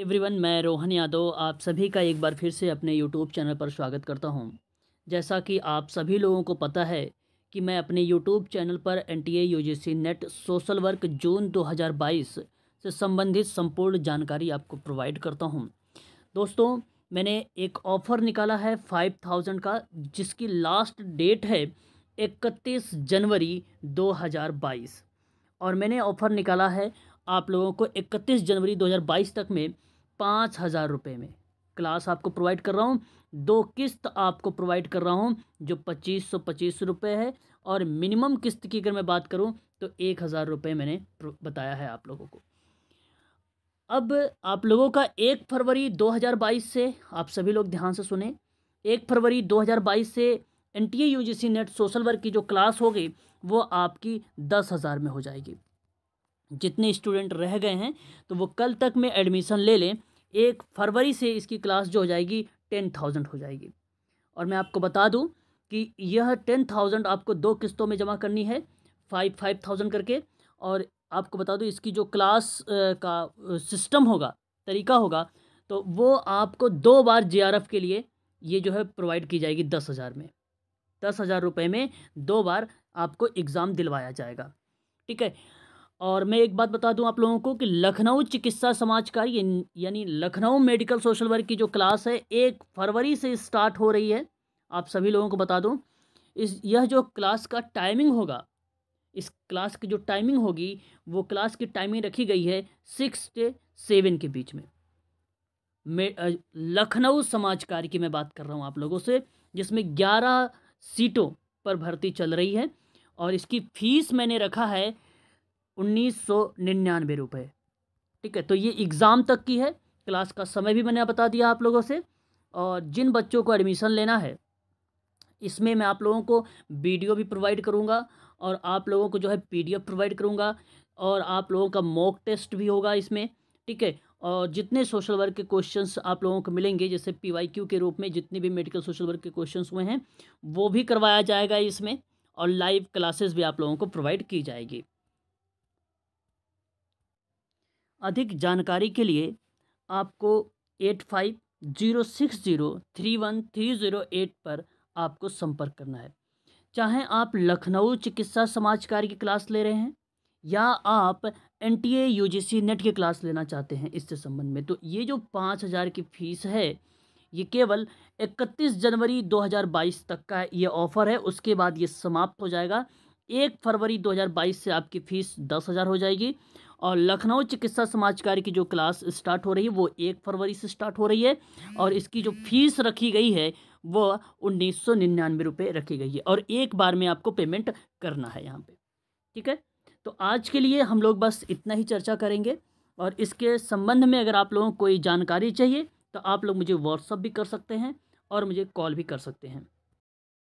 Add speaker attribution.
Speaker 1: everyone मैं रोहन यादव आप सभी का एक बार फिर से अपने यूट्यूब चैनल पर स्वागत करता हूं जैसा कि आप सभी लोगों को पता है कि मैं अपने यूट्यूब चैनल पर N T UGC NET social work June 2022 से संबंधित संपूर्ण जानकारी आपको प्रोवाइड करता हूं दोस्तों मैंने एक ऑफ़र निकाला है फाइव थाउजेंड का जिसकी लास्ट डेट है इकतीस जनवरी दो और मैंने ऑफ़र निकाला है आप लोगों को 31 जनवरी 2022 तक में पाँच हज़ार रुपये में क्लास आपको प्रोवाइड कर रहा हूँ दो किस्त आपको प्रोवाइड कर रहा हूँ जो पच्चीस सौ पच्चीस रुपये है और मिनिमम किस्त की अगर मैं बात करूँ तो एक हज़ार रुपये मैंने बताया है आप लोगों को अब आप लोगों का एक फरवरी दो हज़ार बाईस से आप सभी लोग ध्यान से सुने एक फरवरी दो हज़ार बाईस से N T A U G C NET social work की जो क्लास होगी वो आपकी दस हज़ार में हो जाएगी जितने स्टूडेंट रह गए हैं तो वो कल तक में एडमिशन ले लें एक फरवरी से इसकी क्लास जो हो जाएगी टेन थाउजेंड हो जाएगी और मैं आपको बता दूं कि यह टेन थाउजेंड आपको दो किस्तों में जमा करनी है फाइव फाइव थाउजेंड करके और आपको बता दूं इसकी जो क्लास का सिस्टम होगा तरीका होगा तो वो आपको दो बार जे के लिए ये जो है प्रोवाइड की जाएगी दस हज़ार में दस हज़ार रुपये में दो बार आपको एग्ज़ाम दिलवाया जाएगा ठीक है और मैं एक बात बता दूं आप लोगों को कि लखनऊ चिकित्सा समाज का यानी लखनऊ मेडिकल सोशल वर्क की जो क्लास है एक फरवरी से स्टार्ट हो रही है आप सभी लोगों को बता दूं इस यह जो क्लास का टाइमिंग होगा इस क्लास की जो टाइमिंग होगी वो क्लास की टाइमिंग रखी गई है सिक्स से सेवन के बीच में लखनऊ समाज कार्य की मैं बात कर रहा हूँ आप लोगों से जिसमें ग्यारह सीटों पर भर्ती चल रही है और इसकी फीस मैंने रखा है उन्नीस सौ निन्यानवे रुपये ठीक है तो ये एग्ज़ाम तक की है क्लास का समय भी मैंने बता दिया आप लोगों से और जिन बच्चों को एडमिशन लेना है इसमें मैं आप लोगों को वीडियो भी प्रोवाइड करूँगा और आप लोगों को जो है पी प्रोवाइड करूँगा और आप लोगों का मॉक टेस्ट भी होगा इसमें ठीक है और जितने सोशल वर्क के क्वेश्चंस आप लोगों को मिलेंगे जैसे पीवाईक्यू के रूप में जितने भी मेडिकल सोशल वर्क के क्वेश्चंस हुए हैं वो भी करवाया जाएगा इसमें और लाइव क्लासेस भी आप लोगों को प्रोवाइड की जाएगी अधिक जानकारी के लिए आपको eight five zero six zero three one three zero eight पर आपको संपर्क करना है चाहे आप लखनऊ चिकित्सा समाज कार्य की क्लास ले रहे हैं या आप N T A U G C NET की क्लास लेना चाहते हैं इससे संबंध में तो ये जो पाँच हज़ार की फ़ीस है ये केवल इकतीस जनवरी दो हज़ार बाईस तक का ये ऑफ़र है उसके बाद ये समाप्त हो जाएगा एक फरवरी 2022 से आपकी फ़ीस दस हज़ार हो जाएगी और लखनऊ चिकित्सा समाज कार्य की जो क्लास स्टार्ट हो रही है वो एक फरवरी से स्टार्ट हो रही है और इसकी जो फीस रखी गई है वो उन्नीस सौ निन्यानवे रुपये रखी गई है और एक बार में आपको पेमेंट करना है यहाँ पे ठीक है तो आज के लिए हम लोग बस इतना ही चर्चा करेंगे और इसके संबंध में अगर आप लोगों को कोई जानकारी चाहिए तो आप लोग मुझे व्हाट्सअप भी कर सकते हैं और मुझे कॉल भी कर सकते हैं